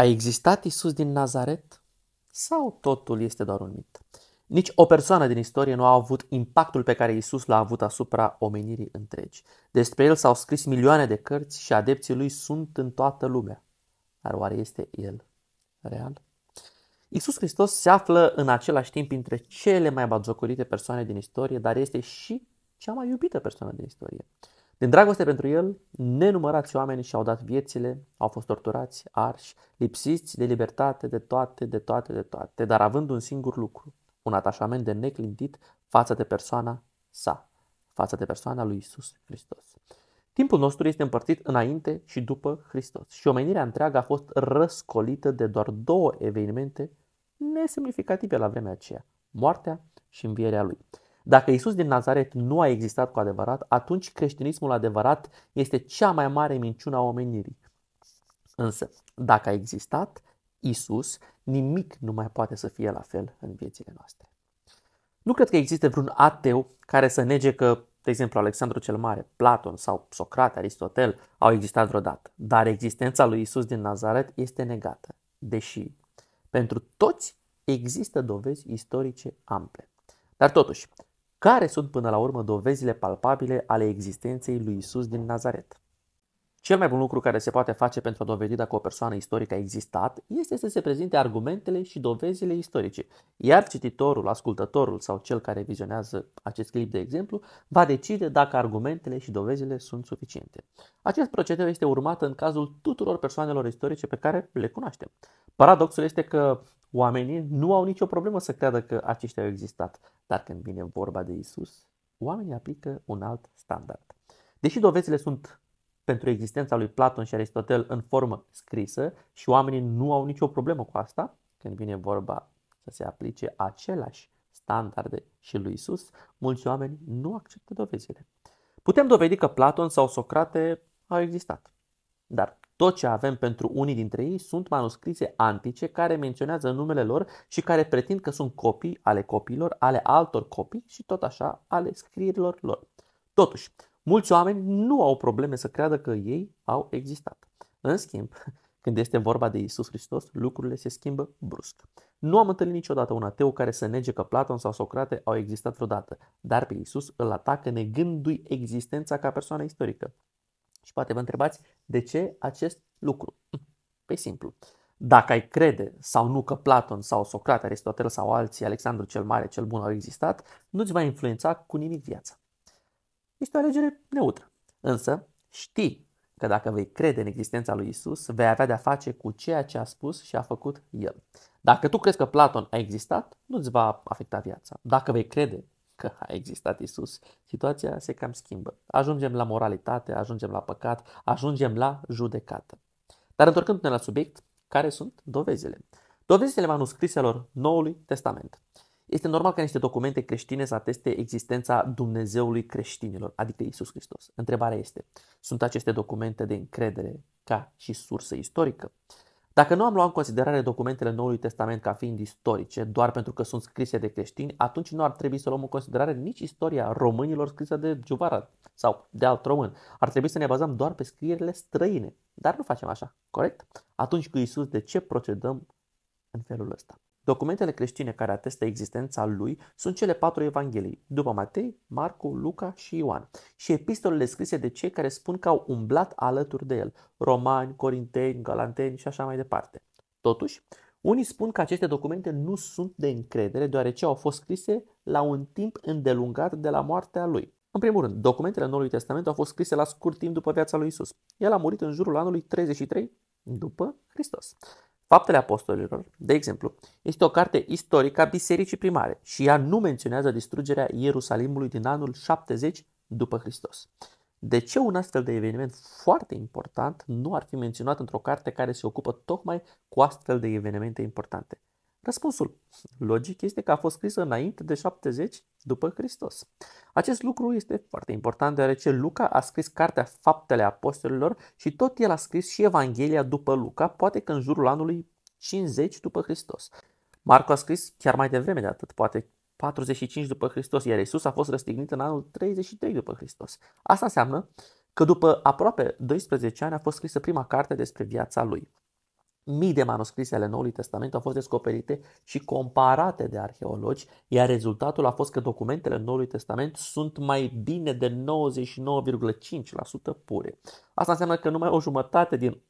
A existat Isus din Nazaret? Sau totul este doar un mit? Nici o persoană din istorie nu a avut impactul pe care Isus l-a avut asupra omenirii întregi. Despre el s-au scris milioane de cărți și adepții lui sunt în toată lumea. Dar oare este el real? Isus Hristos se află în același timp între cele mai bazocorite persoane din istorie, dar este și cea mai iubită persoană din istorie. Din dragoste pentru el, nenumărați oameni și-au dat viețile, au fost torturați, arși, lipsiți de libertate, de toate, de toate, de toate, dar având un singur lucru, un atașament de neclintit față de persoana sa, față de persoana lui Isus Hristos. Timpul nostru este împărțit înainte și după Hristos și omenirea întreagă a fost răscolită de doar două evenimente nesemnificative la vremea aceea, moartea și învierea lui. Dacă Isus din Nazaret nu a existat cu adevărat, atunci creștinismul adevărat este cea mai mare minciună a omenirii. Însă, dacă a existat Isus, nimic nu mai poate să fie la fel în viețile noastre. Nu cred că există vreun ateu care să nege că, de exemplu, Alexandru cel Mare, Platon sau Socrate, Aristotel au existat vreodată, dar existența lui Isus din Nazaret este negată, deși pentru toți există dovezi istorice ample. Dar totuși, care sunt până la urmă dovezile palpabile ale existenței lui Isus din Nazaret? Cel mai bun lucru care se poate face pentru a dovedi dacă o persoană istorică a existat este să se prezinte argumentele și dovezile istorice, iar cititorul, ascultătorul sau cel care vizionează acest clip de exemplu va decide dacă argumentele și dovezile sunt suficiente. Acest procedeu este urmat în cazul tuturor persoanelor istorice pe care le cunoaștem. Paradoxul este că Oamenii nu au nicio problemă să creadă că aceștia au existat, dar când vine vorba de Isus, oamenii aplică un alt standard. Deși dovezile sunt pentru existența lui Platon și Aristotel în formă scrisă și oamenii nu au nicio problemă cu asta, când vine vorba să se aplice același standarde și lui Isus, mulți oameni nu acceptă dovezile. Putem dovedi că Platon sau Socrate au existat. Dar tot ce avem pentru unii dintre ei sunt manuscrise antice care menționează numele lor și care pretind că sunt copii ale copiilor, ale altor copii și tot așa ale scrierilor lor. Totuși, mulți oameni nu au probleme să creadă că ei au existat. În schimb, când este vorba de Isus Hristos, lucrurile se schimbă brusc. Nu am întâlnit niciodată un ateu care să nege că Platon sau Socrate au existat vreodată, dar pe Isus îl atacă negându-i existența ca persoană istorică. Și poate vă întrebați de ce acest lucru. Pe păi simplu. Dacă ai crede sau nu că Platon sau Socrate, Aristotel sau alții, Alexandru cel Mare, cel Bun au existat, nu-ți va influența cu nimic viața. Este o alegere neutră. Însă, știi că dacă vei crede în existența lui Isus, vei avea de-a face cu ceea ce a spus și a făcut el. Dacă tu crezi că Platon a existat, nu-ți va afecta viața. Dacă vei crede că a existat Isus, situația se cam schimbă. Ajungem la moralitate, ajungem la păcat, ajungem la judecată. Dar întorcându-ne la subiect, care sunt dovezile? Dovezile manuscriselor Noului Testament. Este normal ca niște documente creștine să ateste existența Dumnezeului creștinilor, adică Isus Hristos. Întrebarea este, sunt aceste documente de încredere ca și sursă istorică? Dacă nu am luat în considerare documentele Noului Testament ca fiind istorice, doar pentru că sunt scrise de creștini, atunci nu ar trebui să luăm în considerare nici istoria românilor scrisă de Giuvara sau de alt român. Ar trebui să ne bazăm doar pe scrierile străine. Dar nu facem așa, corect? Atunci cu Isus de ce procedăm în felul ăsta? Documentele creștine care atestă existența lui sunt cele patru evanghelii, după Matei, Marcu, Luca și Ioan, și epistolele scrise de cei care spun că au umblat alături de el, romani, corinteni, galanteni și așa mai departe. Totuși, unii spun că aceste documente nu sunt de încredere deoarece au fost scrise la un timp îndelungat de la moartea lui. În primul rând, documentele Noului Testament au fost scrise la scurt timp după viața lui Isus. El a murit în jurul anului 33 după Hristos. Faptele Apostolilor, de exemplu, este o carte istorică a Bisericii Primare și ea nu menționează distrugerea Ierusalimului din anul 70 după Hristos. De ce un astfel de eveniment foarte important nu ar fi menționat într-o carte care se ocupă tocmai cu astfel de evenimente importante? Răspunsul logic este că a fost scrisă înainte de 70 după Hristos. Acest lucru este foarte important deoarece Luca a scris cartea Faptele Apostolilor și tot el a scris și Evanghelia după Luca, poate că în jurul anului 50 după Hristos. Marco a scris chiar mai devreme de atât, poate 45 după Hristos, iar Isus a fost răstignit în anul 33 după Hristos. Asta înseamnă că după aproape 12 ani a fost scrisă prima carte despre viața lui. Mii de manuscrise ale Noului Testament au fost descoperite și comparate de arheologi, iar rezultatul a fost că documentele Noului Testament sunt mai bine de 99,5% pure. Asta înseamnă că numai o jumătate din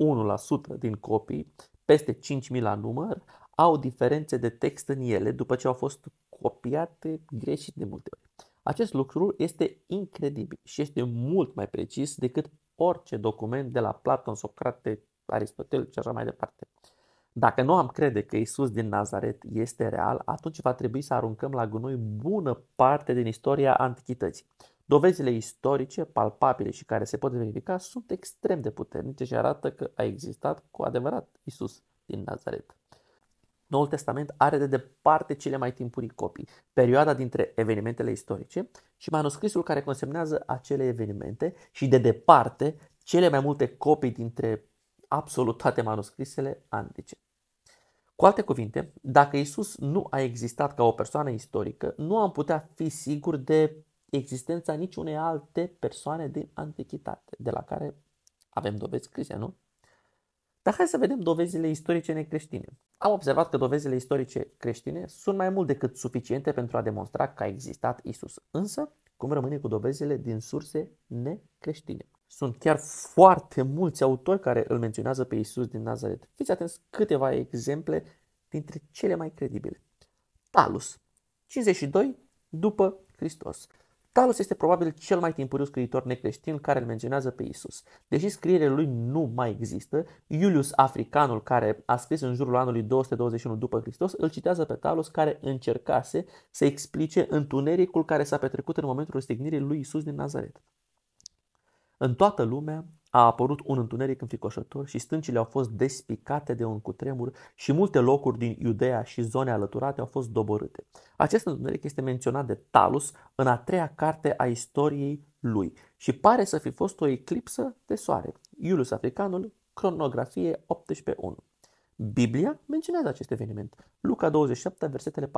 1% din copii, peste 5.000 la număr, au diferențe de text în ele după ce au fost copiate greșit de multe ori. Acest lucru este incredibil și este mult mai precis decât orice document de la Platon, Socrate, Aristotel și așa mai departe. Dacă nu am crede că Isus din Nazaret este real, atunci va trebui să aruncăm la gunoi bună parte din istoria antichității. Dovezile istorice, palpabile și care se pot verifica sunt extrem de puternice și arată că a existat cu adevărat Isus din Nazaret. Noul Testament are de departe cele mai timpurii copii, perioada dintre evenimentele istorice și manuscrisul care consemnează acele evenimente și de departe cele mai multe copii dintre absolut toate manuscrisele antice. Cu alte cuvinte, dacă Isus nu a existat ca o persoană istorică, nu am putea fi siguri de existența niciunei alte persoane din antichitate, de la care avem dovezi scrise, nu? Dar hai să vedem dovezile istorice necreștine. Am observat că dovezile istorice creștine sunt mai mult decât suficiente pentru a demonstra că a existat Isus, însă cum rămâne cu dovezile din surse necreștine? Sunt chiar foarte mulți autori care îl menționează pe Isus din Nazaret. Fiți atenți câteva exemple dintre cele mai credibile. Talus, 52 după Hristos. Talus este probabil cel mai timpuriu scriitor necreștin care îl menționează pe Isus. Deși scrierile lui nu mai există, Iulius Africanul, care a scris în jurul anului 221 după Hristos, îl citează pe Talus care încercase să explice întunericul care s-a petrecut în momentul răstignirii lui Isus din Nazaret. În toată lumea a apărut un întuneric înfricoșător și stâncile au fost despicate de un cutremur și multe locuri din Iudea și zone alăturate au fost doborâte. Acest întuneric este menționat de Talus în a treia carte a istoriei lui și pare să fi fost o eclipsă de soare. Iulius Africanul, cronografie 18.1. Biblia menționează acest eveniment. Luca 27, versetele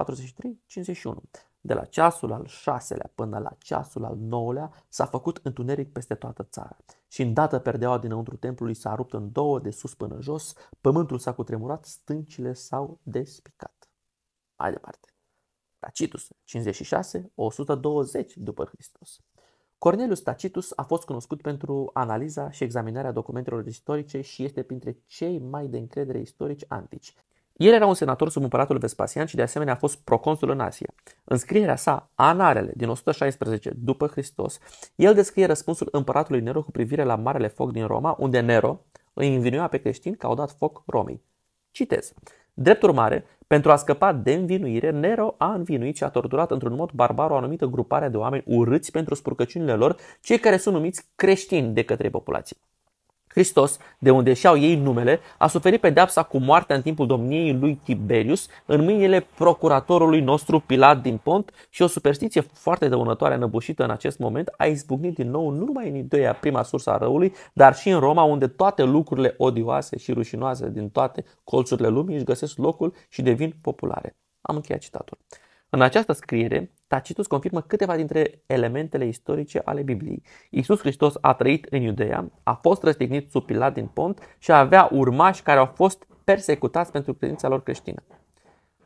43-51. De la ceasul al șaselea până la ceasul al nouălea s-a făcut întuneric peste toată țara și îndată perdeaua dinăuntru templului s-a rupt în două de sus până jos, pământul s-a cutremurat, stâncile s-au despicat. Mai departe. Tacitus, 56, 120 după Hristos. Cornelius Tacitus a fost cunoscut pentru analiza și examinarea documentelor istorice și este printre cei mai de încredere istorici antici. El era un senator sub împăratul Vespasian și de asemenea a fost proconsul în Asia. În scrierea sa, Anarele, din 116 după Hristos, el descrie răspunsul împăratului Nero cu privire la Marele Foc din Roma, unde Nero îi învinuia pe creștini că au dat foc Romei. Citez. Drept urmare, pentru a scăpa de învinuire, Nero a învinuit și a torturat într-un mod barbar o anumită grupare de oameni urâți pentru spurcăciunile lor, cei care sunt numiți creștini de către populație. Hristos, de unde și-au ei numele, a suferit pedeapsa cu moartea în timpul domniei lui Tiberius, în mâinile procuratorului nostru Pilat din Pont și o superstiție foarte dăunătoare înăbușită în acest moment a izbucnit din nou nu numai în ideea prima sursă a răului, dar și în Roma, unde toate lucrurile odioase și rușinoase din toate colțurile lumii își găsesc locul și devin populare. Am încheiat citatul. În această scriere, Tacitus confirmă câteva dintre elementele istorice ale Bibliei. Iisus Hristos a trăit în Iudeea, a fost răstignit sub Pilat din Pont și avea urmași care au fost persecutați pentru credința lor creștină.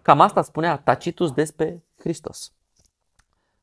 Cam asta spunea Tacitus despre Hristos.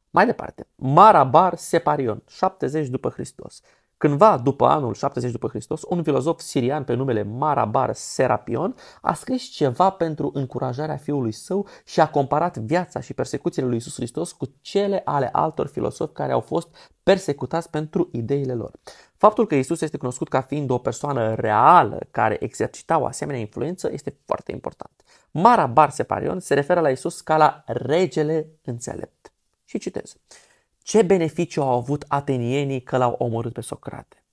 Mai departe, Marabar Separion, 70 după Hristos. Cândva după anul 70 după Hristos, un filozof sirian pe numele Marabar Serapion a scris ceva pentru încurajarea fiului său și a comparat viața și persecuțiile lui Isus Hristos cu cele ale altor filosofi care au fost persecutați pentru ideile lor. Faptul că Isus este cunoscut ca fiind o persoană reală care exercita o asemenea influență este foarte important. Marabar Separion se referă la Isus ca la regele înțelept. Și citez. Ce beneficiu au avut atenienii că l-au omorât pe Socrate?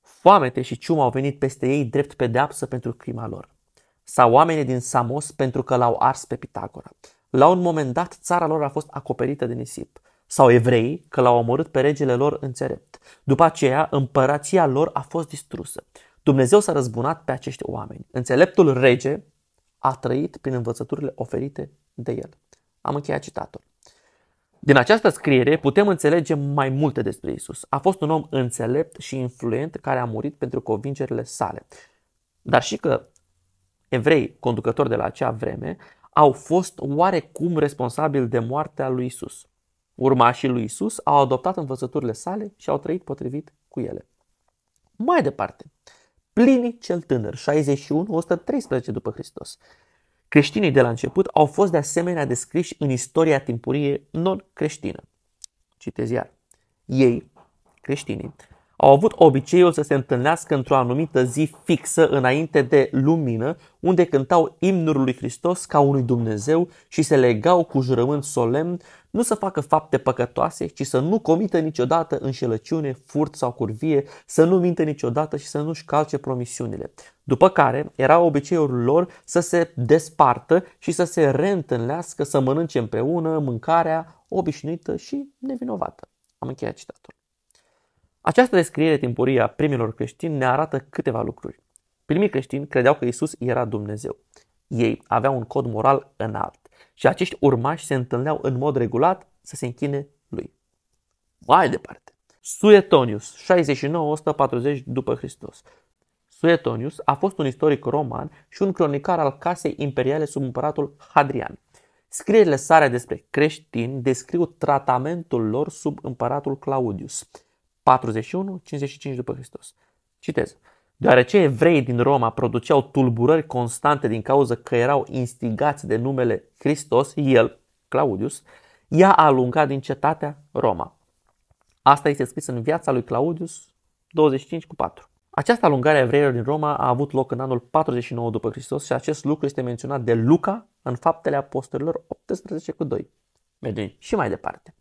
Foamete și ciumă au venit peste ei drept pedeapsă pentru crima lor. Sau oamenii din Samos pentru că l-au ars pe Pitagora. La un moment dat, țara lor a fost acoperită de nisip. Sau evrei că l-au omorât pe regele lor înțelept. După aceea, împărația lor a fost distrusă. Dumnezeu s-a răzbunat pe acești oameni. Înțeleptul rege a trăit prin învățăturile oferite de el. Am încheiat citatul. Din această scriere putem înțelege mai multe despre Isus. A fost un om înțelept și influent care a murit pentru convingerile sale. Dar și că evrei conducători de la acea vreme au fost oarecum responsabili de moartea lui Isus. Urmașii lui Isus au adoptat învățăturile sale și au trăit potrivit cu ele. Mai departe, Plini cel tânăr, 61-113 după Hristos, Creștinii de la început au fost de asemenea descriși în istoria timpurie non-creștină. Citez iar. Ei, creștinii, au avut obiceiul să se întâlnească într-o anumită zi fixă înainte de lumină, unde cântau imnul lui Hristos ca unui Dumnezeu și se legau cu jurământ solemn nu să facă fapte păcătoase, ci să nu comită niciodată înșelăciune, furt sau curvie, să nu mintă niciodată și să nu-și calce promisiunile. După care era obiceiul lor să se despartă și să se reîntâlnească, să mănânce împreună mâncarea obișnuită și nevinovată. Am încheiat citatul. Această descriere timpurie a primilor creștini ne arată câteva lucruri. Primii creștini credeau că Isus era Dumnezeu. Ei aveau un cod moral înalt și acești urmași se întâlneau în mod regulat să se închine lui. Mai departe. Suetonius, 69-140 după Hristos. Suetonius a fost un istoric roman și un cronicar al casei imperiale sub împăratul Hadrian. Scrierile sale despre creștini descriu tratamentul lor sub împăratul Claudius – 41-55 după Hristos. Citez. Deoarece evreii din Roma produceau tulburări constante din cauza că erau instigați de numele Hristos, el, Claudius, i-a alungat din cetatea Roma. Asta este scris în viața lui Claudius 25 cu 4. Această alungare a evreilor din Roma a avut loc în anul 49 după Hristos și acest lucru este menționat de Luca în Faptele Apostolilor 18 cu 2. Mergem și mai departe.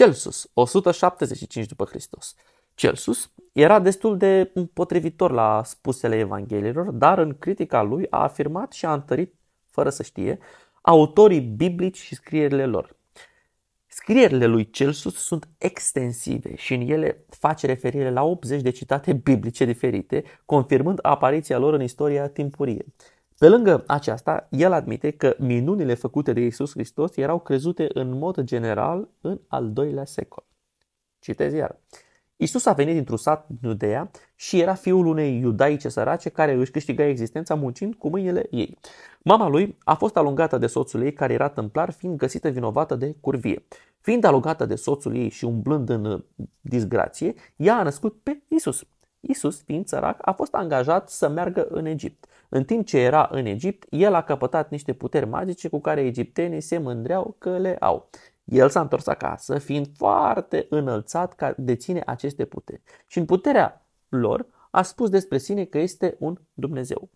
Celsus, 175 după Hristos. Celsus era destul de împotrivitor la spusele Evanghelilor, dar în critica lui a afirmat și a întărit, fără să știe, autorii biblici și scrierile lor. Scrierile lui Celsus sunt extensive și în ele face referire la 80 de citate biblice diferite, confirmând apariția lor în istoria timpurie. Pe lângă aceasta, el admite că minunile făcute de Iisus Hristos erau crezute în mod general în al doilea secol. Citez iar. Iisus a venit dintr-un sat din Judea și era fiul unei iudaice sărace care își câștiga existența muncind cu mâinile ei. Mama lui a fost alungată de soțul ei care era tâmplar fiind găsită vinovată de curvie. Fiind alungată de soțul ei și umblând în uh, disgrație, ea a născut pe Isus. Isus, fiind sărac, a fost angajat să meargă în Egipt. În timp ce era în Egipt, el a căpătat niște puteri magice cu care egiptenii se mândreau că le au. El s-a întors acasă, fiind foarte înălțat ca deține aceste puteri. Și în puterea lor a spus despre sine că este un Dumnezeu.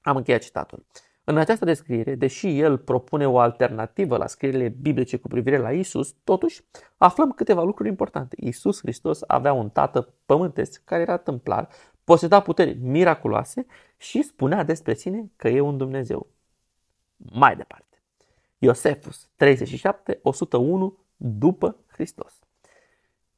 Am încheiat citatul. În această descriere, deși el propune o alternativă la scrierile biblice cu privire la Isus, totuși aflăm câteva lucruri importante. Isus Hristos avea un tată pământesc care era templar, poseda puteri miraculoase și spunea despre sine că e un Dumnezeu. Mai departe. Iosefus 37, 101 după Hristos.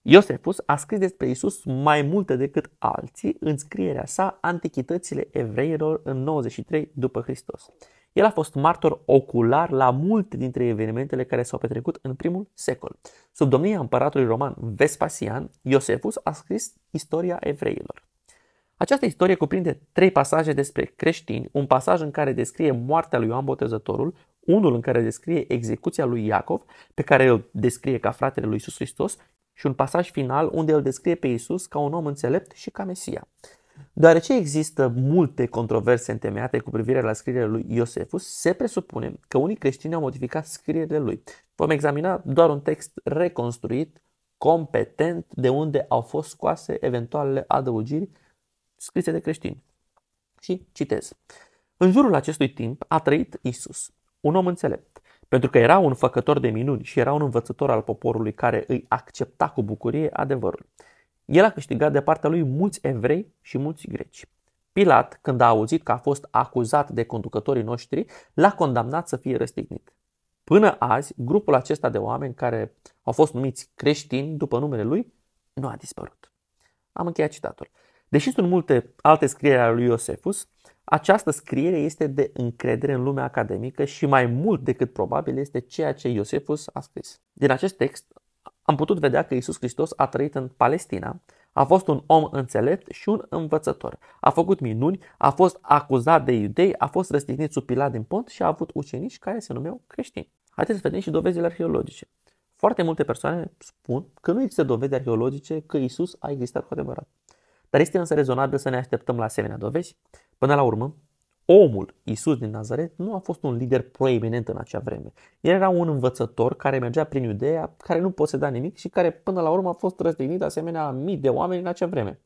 Iosefus a scris despre Isus mai multe decât alții în scrierea sa Antichitățile evreilor în 93 după Hristos. El a fost martor ocular la multe dintre evenimentele care s-au petrecut în primul secol. Sub domnia împăratului roman Vespasian, Iosefus a scris istoria evreilor. Această istorie cuprinde trei pasaje despre creștini, un pasaj în care descrie moartea lui Ioan Botezătorul, unul în care descrie execuția lui Iacov, pe care îl descrie ca fratele lui Isus Hristos, și un pasaj final unde îl descrie pe Isus ca un om înțelept și ca Mesia. Deoarece există multe controverse întemeiate cu privire la scrierile lui Iosefus, se presupune că unii creștini au modificat scrierile lui. Vom examina doar un text reconstruit, competent, de unde au fost scoase eventualele adăugiri scrise de creștini. Și citez. În jurul acestui timp a trăit Isus, un om înțelept, pentru că era un făcător de minuni și era un învățător al poporului care îi accepta cu bucurie adevărul. El a câștigat de partea lui mulți evrei și mulți greci. Pilat, când a auzit că a fost acuzat de conducătorii noștri, l-a condamnat să fie răstignit. Până azi, grupul acesta de oameni care au fost numiți creștini după numele lui nu a dispărut. Am încheiat citatul. Deși sunt multe alte scrieri ale lui Iosefus, această scriere este de încredere în lumea academică și mai mult decât probabil este ceea ce Iosefus a scris. Din acest text am putut vedea că Isus Hristos a trăit în Palestina, a fost un om înțelept și un învățător. A făcut minuni, a fost acuzat de iudei, a fost răstignit sub Pilat din pont și a avut ucenici care se numeau creștini. Haideți să vedem și dovezile arheologice. Foarte multe persoane spun că nu există dovezi arheologice că Isus a existat cu adevărat. Dar este însă rezonabil să ne așteptăm la asemenea dovezi. Până la urmă, omul Isus din Nazaret nu a fost un lider proeminent în acea vreme. El era un învățător care mergea prin Iudeea, care nu poseda nimic și care până la urmă a fost răstignit asemenea a mii de oameni în acea vreme.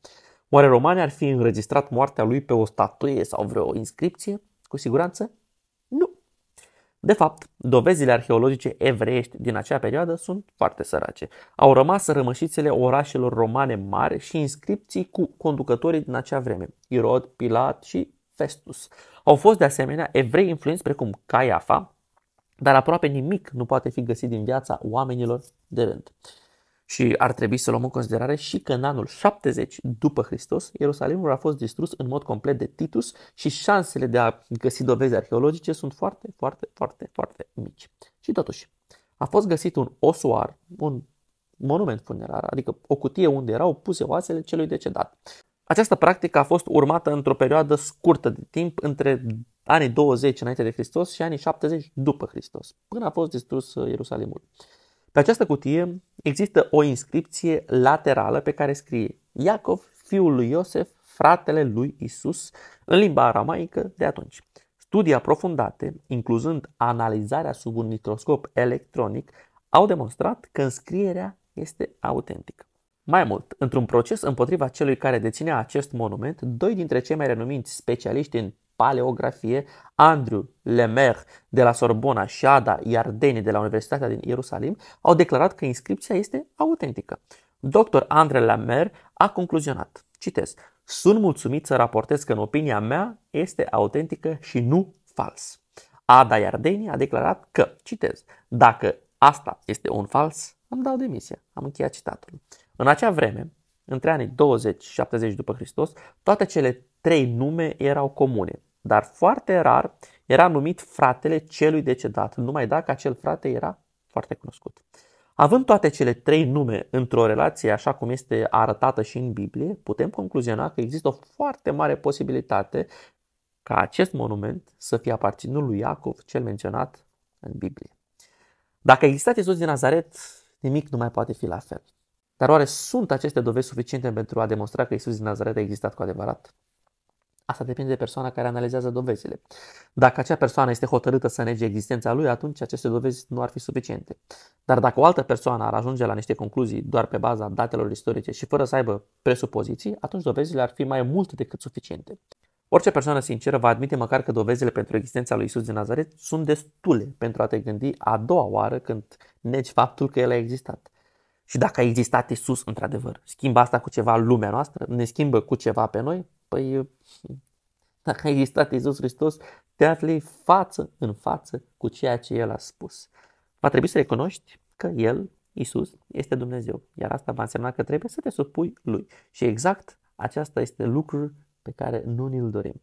Oare romanii ar fi înregistrat moartea lui pe o statuie sau vreo inscripție? Cu siguranță de fapt, dovezile arheologice evreiești din acea perioadă sunt foarte sărace. Au rămas rămășițele orașelor romane mari și inscripții cu conducătorii din acea vreme, Irod, Pilat și Festus. Au fost de asemenea evrei influenți precum Caiafa, dar aproape nimic nu poate fi găsit din viața oamenilor de rând. Și ar trebui să luăm în considerare și că în anul 70 după Hristos, Ierusalimul a fost distrus în mod complet de Titus și șansele de a găsi dovezi arheologice sunt foarte, foarte, foarte, foarte mici. Și totuși, a fost găsit un osuar, un monument funerar, adică o cutie unde erau puse oasele celui decedat. Această practică a fost urmată într-o perioadă scurtă de timp, între anii 20 înainte de Hristos și anii 70 după Hristos, până a fost distrus Ierusalimul. Pe această cutie există o inscripție laterală pe care scrie Iacov, fiul lui Iosef, fratele lui Isus, în limba aramaică de atunci. Studii aprofundate, incluzând analizarea sub un microscop electronic, au demonstrat că înscrierea este autentică. Mai mult, într-un proces împotriva celui care deținea acest monument, doi dintre cei mai renumiți specialiști în paleografie, Andrew Lemer de la Sorbona și Ada Iardeni de la Universitatea din Ierusalim au declarat că inscripția este autentică. Dr. Andre Lemer a concluzionat, citez, Sunt mulțumit să raportez că în opinia mea este autentică și nu fals. Ada Iardeni a declarat că, citez, dacă asta este un fals, îmi dau demisia. Am încheiat citatul. În acea vreme, între anii 20 și 70 după Hristos, toate cele trei nume erau comune, dar foarte rar era numit fratele celui decedat, numai dacă acel frate era foarte cunoscut. Având toate cele trei nume într-o relație așa cum este arătată și în Biblie, putem concluziona că există o foarte mare posibilitate ca acest monument să fie aparținut lui Iacov, cel menționat în Biblie. Dacă exista Iisus din Nazaret, nimic nu mai poate fi la fel. Dar oare sunt aceste dovezi suficiente pentru a demonstra că Iisus din Nazaret a existat cu adevărat? Asta depinde de persoana care analizează dovezile. Dacă acea persoană este hotărâtă să nege existența lui, atunci aceste dovezi nu ar fi suficiente. Dar dacă o altă persoană ar ajunge la niște concluzii doar pe baza datelor istorice și fără să aibă presupoziții, atunci dovezile ar fi mai mult decât suficiente. Orice persoană sinceră va admite măcar că dovezile pentru existența lui Isus din Nazaret sunt destule pentru a te gândi a doua oară când negi faptul că El a existat. Și dacă a existat Isus într-adevăr, schimbă asta cu ceva lumea noastră? Ne schimbă cu ceva pe noi? Păi, dacă a existat Iisus Hristos, te afli față în față cu ceea ce El a spus. Va trebui să recunoști că El, Iisus, este Dumnezeu, iar asta va însemna că trebuie să te supui Lui. Și exact aceasta este lucrul pe care nu ni-l dorim.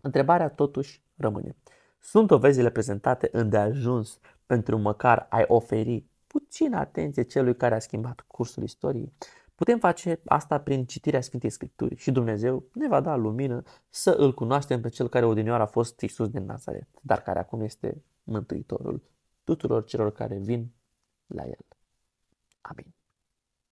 Întrebarea totuși rămâne. Sunt dovezile prezentate îndeajuns pentru măcar ai oferi puțină atenție celui care a schimbat cursul istoriei? Putem face asta prin citirea Sfintei Scripturii și Dumnezeu ne va da lumină să îl cunoaștem pe cel care odinioară a fost Iisus din Nazaret, dar care acum este Mântuitorul tuturor celor care vin la el. Amin.